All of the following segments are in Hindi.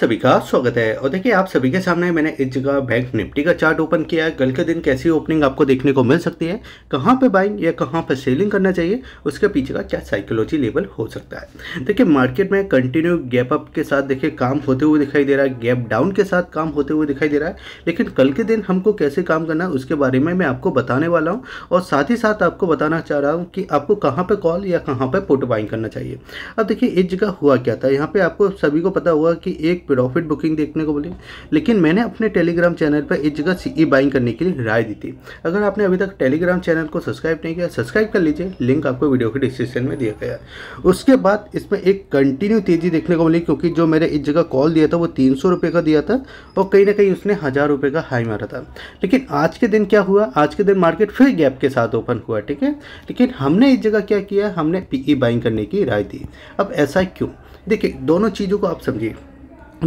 सभी का स्वागत है और देखिए आप सभी के सामने मैंने इस जगह बैंक निफ्टी का चार्ट ओपन किया है कल के दिन कैसी ओपनिंग आपको देखने को मिल सकती है कहाँ पे बाइंग या कहाँ पे सेलिंग करना चाहिए उसके पीछे का क्या साइकोलॉजी लेवल हो सकता है देखिए मार्केट में कंटिन्यू गैप अप के साथ देखिए काम होते हुए दिखाई दे रहा है गैप डाउन के साथ काम होते हुए दिखाई दे रहा है लेकिन कल के दिन हमको कैसे काम करना है उसके बारे में मैं आपको बताने वाला हूँ और साथ ही साथ आपको बताना चाह रहा हूँ कि आपको कहाँ पर कॉल या कहाँ पर पुट बाइंग करना चाहिए अब देखिए इस जगह हुआ क्या था यहाँ पर आपको सभी को पता हुआ कि एक प्रॉफिट बुकिंग देखने को मिली लेकिन मैंने अपने टेलीग्राम चैनल पर इस जगह सी बाइंग e करने के लिए राय दी थी अगर आपने अभी तक टेलीग्राम चैनल को सब्सक्राइब नहीं किया सब्सक्राइब कर लीजिए लिंक आपको वीडियो के डिस्क्रिप्शन में दिया गया उसके बाद इसमें एक कंटिन्यू तेज़ी देखने को मिली क्योंकि जो मैंने इस जगह कॉल दिया था वो तीन सौ का दिया था और कहीं ना कहीं उसने हज़ार रुपये का हाई मारा था लेकिन आज के दिन क्या हुआ आज के दिन मार्केट फिर गैप के साथ ओपन हुआ ठीक है लेकिन हमने इस जगह क्या किया हमने पीई बाइंग e करने की राय दी अब ऐसा क्यों देखिए दोनों चीज़ों को आप समझिए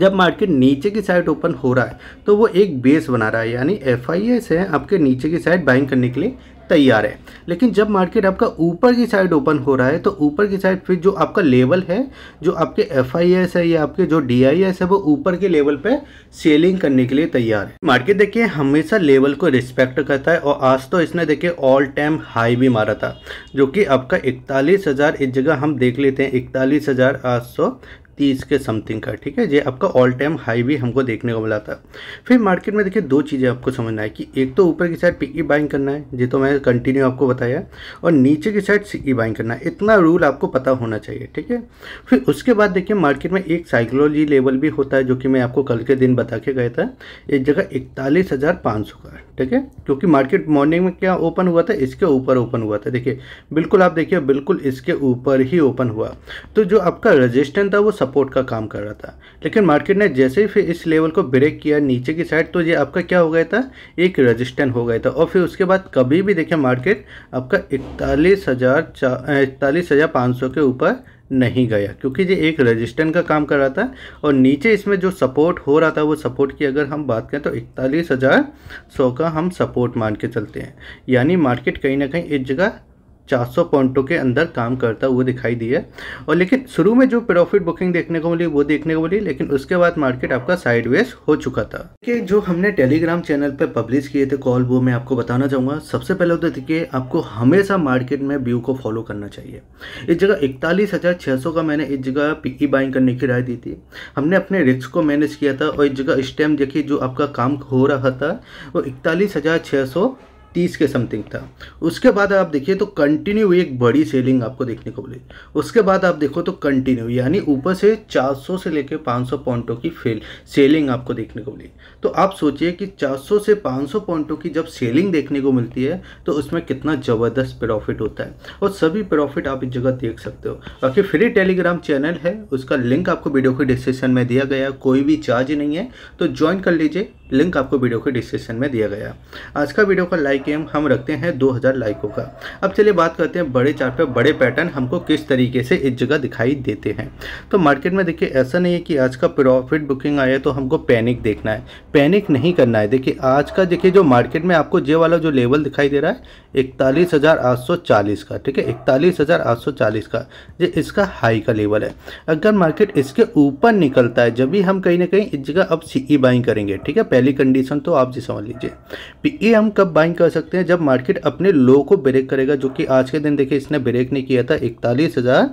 जब मार्केट नीचे की साइड ओपन हो रहा है तो वो एक बेस बना रहा है यानी एफ आई एस है आपके नीचे की साइड बाइंग करने के लिए तैयार है लेकिन जब मार्केट आपका ऊपर की साइड ओपन हो रहा है तो ऊपर की साइड फिर जो आपका लेवल है जो आपके एफ आई एस है या आपके जो डी आई एस है वो ऊपर के लेवल पे सेलिंग करने के लिए तैयार है मार्केट देखिए हमेशा लेवल को रिस्पेक्ट करता है और आज तो इसने देखिए ऑल टाइम हाई भी मारा था जो कि आपका इकतालीस हज़ार इस जगह हम देख लेते हैं इकतालीस हज़ार आठ सौ तीस के समथिंग का ठीक है ये आपका ऑल टाइम हाई भी हमको देखने को मिला था फिर मार्केट में देखिए दो चीज़ें आपको समझना है कि एक तो ऊपर की साइड पिकी बाइंग करना है ये तो मैंने कंटिन्यू आपको बताया और नीचे की साइड सिक्की बाइंग करना है इतना रूल आपको पता होना चाहिए ठीक है फिर उसके बाद देखिए मार्केट में एक साइकोलॉजी लेवल भी होता है जो कि मैं आपको कल के दिन बता के गया था एक जगह इकतालीस हज़ार पाँच सौ का ठीक है क्योंकि मार्केट मॉर्निंग में क्या ओपन हुआ था इसके ऊपर ओपन हुआ था देखिए बिल्कुल आप देखिए बिल्कुल इसके ऊपर ही ओपन हुआ तो जो आपका रजिस्टेंस था वो सपोर्ट का काम कर रहा था लेकिन मार्केट ने जैसे ही फिर इस लेवल को ब्रेक किया नीचे की साइड तो ये आपका क्या हो गया था एक रजिस्टेंट हो गया था और फिर उसके बाद कभी भी देखें मार्केट आपका इकतालीस हज़ार इकतालीस हज़ार पाँच सौ के ऊपर नहीं गया क्योंकि ये एक रजिस्टेंट का काम कर रहा था और नीचे इसमें जो सपोर्ट हो रहा था वो सपोर्ट की अगर हम बात करें तो इकतालीस हज़ार सौ का हम सपोर्ट मान के चलते हैं यानी मार्केट कहीं ना कहीं इस जगह 400 पॉइंटों के अंदर काम करता हुआ दिखाई दिया और लेकिन शुरू में जो प्रॉफिट बुकिंग देखने को मिली वो देखने को मिली लेकिन उसके बाद मार्केट आपका साइडवेज हो चुका था कि जो हमने टेलीग्राम चैनल पर पब्लिश किए थे कॉल वो मैं आपको बताना चाहूँगा सबसे पहले तो देखिए आपको हमेशा मार्केट में व्यू को फॉलो करना चाहिए इस जगह इकतालीस हज़ार छः सौ का मैंने इस जगह पीई बाइंग करने की राय दी थी हमने अपने रिक्स को मैनेज किया था और इस जगह इस टाइम देखिए जो आपका काम हो रहा था वो इकतालीस हज़ार छः सौ तीस के समथिंग था उसके बाद आप देखिए तो कंटिन्यू एक बड़ी सेलिंग आपको देखने को मिली उसके बाद आप देखो तो कंटिन्यू यानी ऊपर से 400 से लेकर 500 पॉइंटों की फेल सेलिंग आपको देखने को मिली तो आप सोचिए कि 400 से 500 पॉइंटों की जब सेलिंग देखने को मिलती है तो उसमें कितना ज़बरदस्त प्रॉफिट होता है और सभी प्रॉफिट आप इस जगह देख सकते हो बाकी फ्री टेलीग्राम चैनल है उसका लिंक आपको वीडियो के डिस्क्रिप्शन में दिया गया कोई भी चार्ज नहीं है तो ज्वाइन कर लीजिए लिंक आपको वीडियो के डिस्क्रिप्शन में दिया गया आज का वीडियो का लाइक एम हम रखते हैं 2000 लाइकों का अब चलिए बात करते हैं बड़े चार्ट पे बड़े पैटर्न हमको किस तरीके से इस जगह दिखाई देते हैं तो मार्केट में देखिए ऐसा नहीं है कि आज का प्रॉफिट बुकिंग आया तो हमको पैनिक देखना है पैनिक नहीं करना है देखिए आज का देखिए जो मार्केट में आपको जे वाला जो लेवल दिखाई दे रहा है इकतालीस का ठीक है इकतालीस का ये इसका हाई का लेवल है अगर मार्केट इसके ऊपर निकलता है जब भी हम कहीं ना कहीं इस जगह अब सीई बाइंग e करेंगे ठीक है पहली कंडीशन तो आप जी समझ लीजिए पीई हम कब बाइंग कर सकते हैं जब मार्केट अपने लो को ब्रेक करेगा जो कि आज के दिन देखिए इसने ब्रेक नहीं किया था इकतालीस हज़ार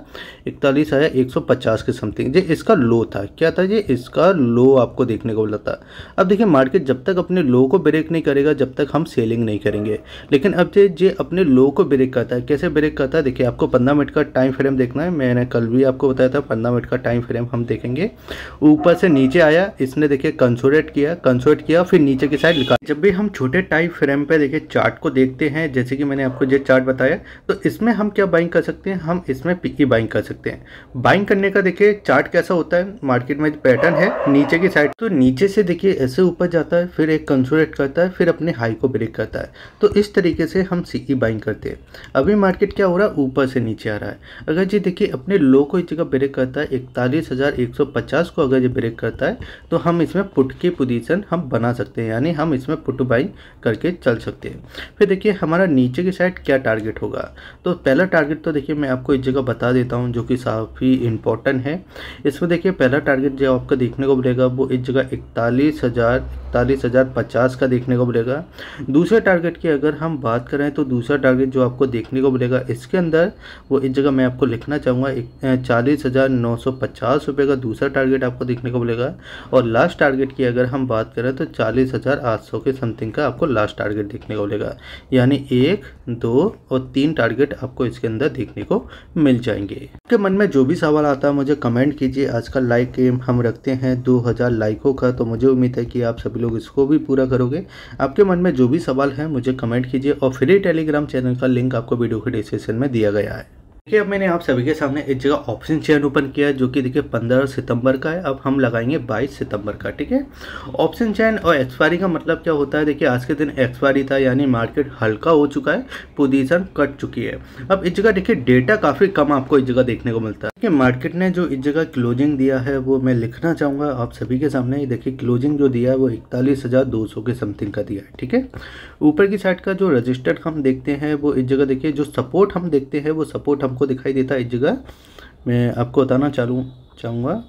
इकतालीस हज़ार एक सौ पचास के समथिंग जी इसका लो था क्या था ये इसका लो आपको देखने को मिला था अब देखिए मार्केट जब तक अपने लो को ब्रेक नहीं करेगा जब तक हम सेलिंग नहीं करेंगे लेकिन अब ये ये अपने लो को ब्रेक करता है कैसे ब्रेक करता है देखिए आपको पंद्रह मिनट का टाइम फ्रेम देखना है मैंने कल भी आपको बताया था पंद्रह मिनट का टाइम फ्रेम हम देखेंगे ऊपर से नीचे आया इसने देखिए कंसोरेट किया कंसोरेट इंसर्ट किया फिर नीचे की साइड लिखा जब भी हम छोटे टाइप फ्रेम पे देखिए चार्ट को देखते हैं जैसे कि मैंने आपको जो चार्ट बताया तो इसमें हम क्या बाइंग कर सकते हैं हम इसमें पिकी बाइंग कर सकते हैं बाइंग करने का देखिए चार्ट कैसा होता है मार्केट में पैटर्न है नीचे की साइड तो नीचे से देखिए ऐसे ऊपर जाता है फिर एक कंसोलेट करता है फिर अपने हाई को ब्रेक करता है तो इस तरीके से हम सीई बाइंग करते हैं अभी मार्केट क्या हो रहा है ऊपर से नीचे आ रहा है अगर जी देखिए अपने लो को इस जगह ब्रेक करता है इकतालीस को अगर ये ब्रेक करता है तो हम इसमें पुट की पोजिशन हम हम बना सकते हैं यानी हम इसमें पुट बाई करके चल सकते हैं फिर देखिए हमारा नीचे की साइड क्या टारगेट होगा तो पहला टारगेट तो देखिए मैं आपको एक जगह बता देता हूँ जो कि काफ़ी इंपॉर्टेंट है इसमें देखिए पहला टारगेट जो आपको देखने को मिलेगा वो एक जगह इकतालीस हज़ार इकतालीस हज़ार पचास का देखने को मिलेगा दूसरे टारगेट की अगर हम बात करें तो दूसरा टारगेट जो आपको देखने को मिलेगा इसके अंदर वो इस जगह मैं आपको लिखना चाहूँगा चालीस हज़ार नौ सौ पचास रुपये का दूसरा टारगेट आपको देखने को मिलेगा और लास्ट टारगेट की अगर हम बात करें करें तो चालीस हज़ार आठ सौ के समथिंग का आपको लास्ट टारगेट देखने को मिलेगा यानी एक दो और तीन टारगेट आपको इसके अंदर देखने को मिल जाएंगे आपके मन में जो भी सवाल आता है मुझे कमेंट कीजिए आज का लाइक एम हम रखते हैं दो हज़ार लाइकों का तो मुझे उम्मीद है कि आप सभी लोग इसको भी पूरा करोगे आपके मन में जो भी सवाल है मुझे कमेंट कीजिए और फ्री टेलीग्राम चैनल का लिंक आपको वीडियो के डिस्क्रिप्शन में दिया गया है देखिए अब मैंने आप सभी के सामने एक जगह ऑप्शन चेन ओपन किया है जो कि देखिए 15 सितंबर का है अब हम लगाएंगे 22 सितंबर का ठीक है ऑप्शन चेन और एक्सपायरी का मतलब क्या होता है देखिए आज के दिन एक्सपायरी था यानी मार्केट हल्का हो चुका है पोजीशन कट चुकी है अब इस जगह देखिए डेटा काफ़ी कम आपको इस जगह देखने को मिलता है कि मार्केट ने जो इस जगह क्लोजिंग दिया है वो मैं लिखना चाहूँगा आप सभी के सामने ये देखिए क्लोजिंग जो दिया है वो इकतालीस हज़ार दो सौ के समथिंग का दिया है ठीक है ऊपर की साइड का जो रजिस्टर्ड हम देखते हैं वो इस जगह देखिए जो सपोर्ट हम देखते हैं वो सपोर्ट हमको दिखाई देता है इस जगह मैं आपको बताना चाहूँ चाहूँगा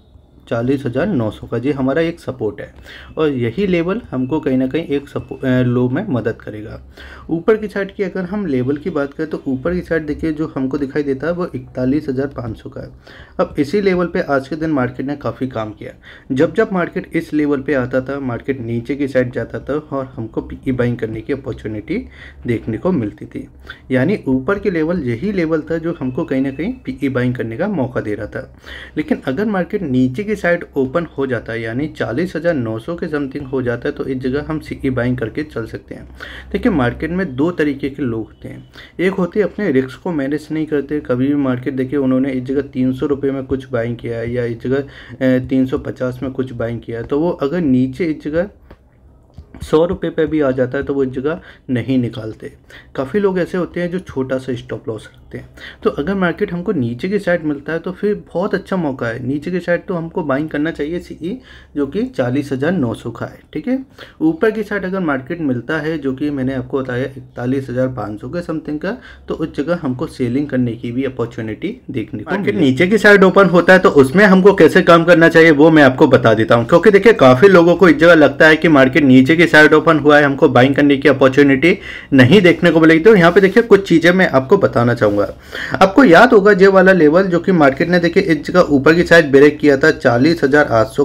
चालीस हज़ार नौ सौ का ये हमारा एक सपोर्ट है और यही लेवल हमको कहीं ना कहीं एक लो में मदद करेगा ऊपर की साइड की अगर हम लेवल की बात करें तो ऊपर की साइड देखिए जो हमको दिखाई देता है वो इकतालीस हज़ार पाँच सौ का है अब इसी लेवल पे आज के दिन मार्केट ने काफ़ी काम किया जब जब मार्केट इस लेवल पर आता था मार्केट नीचे की साइड जाता था और हमको पीकी बाइंग करने की अपॉर्चुनिटी देखने को मिलती थी यानी ऊपर के लेवल यही लेवल था जो हमको कहीं ना कहीं पीकी बाइंग करने का मौका दे रहा था लेकिन अगर मार्केट नीचे की साइड ओपन हो जाता है यानी चालीस हज़ार नौ सौ के समथिंग हो जाता है तो इस जगह हम सीई बाइंग करके चल सकते हैं देखिए मार्केट में दो तरीके के लोग होते हैं एक होते हैं अपने रिस्क को मैनेज नहीं करते कभी भी मार्केट देखिए उन्होंने इस जगह तीन सौ रुपये में कुछ बाइंग किया है या इस जगह तीन सौ पचास में कुछ बाइंग किया है तो वो अगर नीचे इस जगह सौ रुपये पर भी आ जाता है तो वो जगह नहीं निकालते काफ़ी लोग ऐसे होते हैं जो छोटा सा स्टॉप लॉस रखते हैं तो अगर मार्केट हमको नीचे की साइड मिलता है तो फिर बहुत अच्छा मौका है नीचे की साइड तो हमको बाइंग करना चाहिए सी जो कि चालीस हज़ार नौ सौ का है ठीक है ऊपर की साइड अगर मार्केट मिलता है जो कि मैंने आपको बताया इकतालीस हज़ार पाँच सौ के समथिंग का तो उस जगह हमको सेलिंग करने की भी अपॉर्चुनिटी देखने को मार्केट नीचे की साइड ओपन होता है तो उसमें हमको कैसे काम करना चाहिए वो मैं आपको बता देता हूँ क्योंकि देखिए काफ़ी लोगों को इस जगह लगता है कि मार्केट नीचे की साइड ओपन हुआ है हमको बाइंग करने की अपॉर्चुनिटी नहीं देखने को मिलेगी तो यहाँ पे देखिए कुछ चीज़ें मैं आपको बताना चाहूंगा आपको याद होगा ये वाला लेवल जो कि मार्केट ने देखिए इस जगह ऊपर की साइड ब्रेक किया था चालीस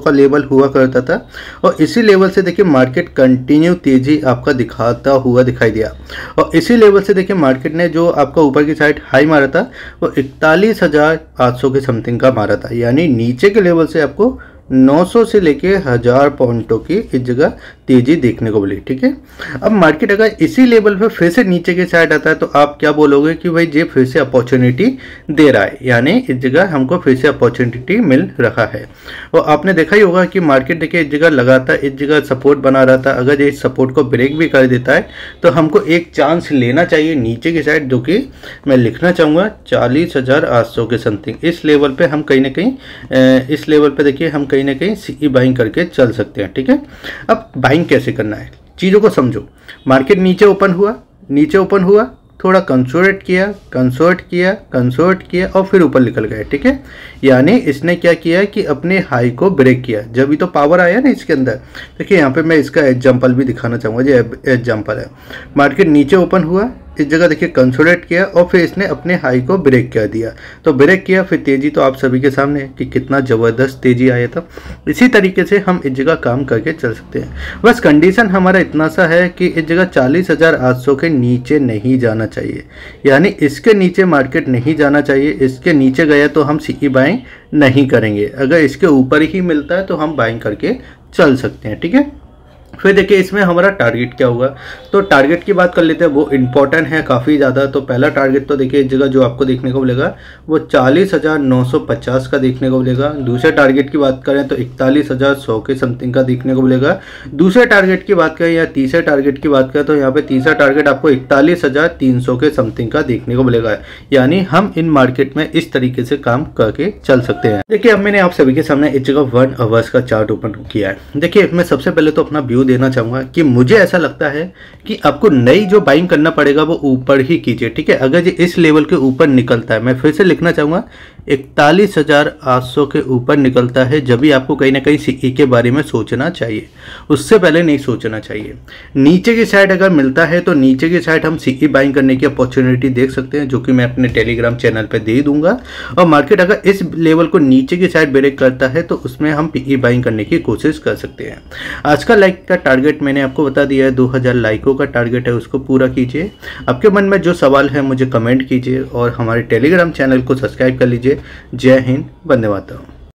का लेवल हुआ करता था और इसी लेवल से देखिए मार्केट कंटिन्यू तेजी आपका दिखाता हुआ दिखाई दिया और इसी लेवल से देखिए मार्केट ने जो आपका ऊपर की साइड हाई मारा था वो इकतालीस के समथिंग का मारा था यानी नीचे के लेवल से आपको 900 से लेके हज़ार पॉइंटों की इस जगह तेज़ी देखने को मिली ठीक है अब मार्केट अगर इसी लेवल पे फिर से नीचे के साइड आता है तो आप क्या बोलोगे कि भाई ये फिर से अपॉर्चुनिटी दे रहा है यानी इस जगह हमको फिर से अपॉर्चुनिटी मिल रहा है और आपने देखा ही होगा कि मार्केट देखिए इस जगह लगातार इस जगह सपोर्ट बना रहा था अगर ये सपोर्ट को ब्रेक भी कर देता है तो हमको एक चांस लेना चाहिए नीचे की साइड जो कि मैं लिखना चाहूँगा चालीस के समथिंग इस लेवल पर हम कहीं ना कहीं इस लेवल पर देखिए हम कहीं कहीं ना कहीं बाइंग करके चल सकते हैं ठीक है अब बाइंग कैसे करना है चीज़ों को समझो मार्केट नीचे ओपन हुआ नीचे ओपन हुआ थोड़ा कंसोर्ट किया कंसोर्ट किया कंसोर्ट किया और फिर ऊपर निकल गए ठीक है यानी इसने क्या किया कि अपने हाई को ब्रेक किया जब भी तो पावर आया ना इसके अंदर देखिए यहाँ पे मैं इसका एग्जांपल भी दिखाना चाहूँगा जो एग्जांपल है मार्केट नीचे ओपन हुआ इस जगह देखिए कंसोलेट किया और फिर इसने अपने हाई को ब्रेक कर दिया तो ब्रेक किया फिर तेज़ी तो आप सभी के सामने है कि कितना ज़बरदस्त तेज़ी आया था इसी तरीके से हम इस जगह काम करके चल सकते हैं बस कंडीशन हमारा इतना सा है कि इस जगह चालीस के नीचे नहीं जाना चाहिए यानी इसके नीचे मार्केट नहीं जाना चाहिए इसके नीचे गया तो हम सीकी बाइंग e नहीं करेंगे अगर इसके ऊपर ही मिलता है तो हम बाइंग करके चल सकते हैं ठीक है फिर देखिए इसमें हमारा टारगेट क्या होगा तो टारगेट की बात कर लेते हैं वो इंपॉर्टेंट है काफ़ी ज़्यादा तो पहला टारगेट तो देखिए इस जगह जो आपको देखने को मिलेगा वो चालीस हज़ार नौ सौ पचास का देखने को मिलेगा दूसरे टारगेट की बात करें तो इकतालीस हज़ार सौ के समथिंग का देखने को मिलेगा दूसरे टारगेट की बात करें या तीसरे टारगेट की बात करें तो यहाँ पर तीसरा टारगेट आपको इकतालीस हज़ार तीन सौ के समथिंग का देखने को मिलेगा यानी हम इन मार्केट में इस तरीके से काम करके चल सकते हैं देखिए अब मैंने आप सभी के सामने इस जगह वन अवर्स का चार्ट ओपन किया है देखिए मैं सबसे पहले तो अपना व्यू देना चाहूँगा कि मुझे ऐसा लगता है कि आपको नई जो बाइंग करना पड़ेगा वो ऊपर ही कीजिए ठीक है अगर ये इस लेवल के ऊपर निकलता है मैं फिर से लिखना चाहूँगा इकतालीस हज़ार आठ सौ के ऊपर निकलता है जब भी आपको कहीं ना कहीं सीई के बारे में सोचना चाहिए उससे पहले नहीं सोचना चाहिए नीचे की साइड अगर मिलता है तो नीचे की साइड हम सीई बाइंग e करने की अपॉर्चुनिटी देख सकते हैं जो कि मैं अपने टेलीग्राम चैनल पर दे दूंगा और मार्केट अगर इस लेवल को नीचे की साइड ब्रेक करता है तो उसमें हम पीई बाइंग e करने की कोशिश कर सकते हैं आज का लाइक का टारगेट मैंने आपको बता दिया है दो लाइकों का टारगेट है उसको पूरा कीजिए आपके मन में जो सवाल है मुझे कमेंट कीजिए और हमारे टेलीग्राम चैनल को सब्सक्राइब कर लीजिए जय हिंद बंदे मातरम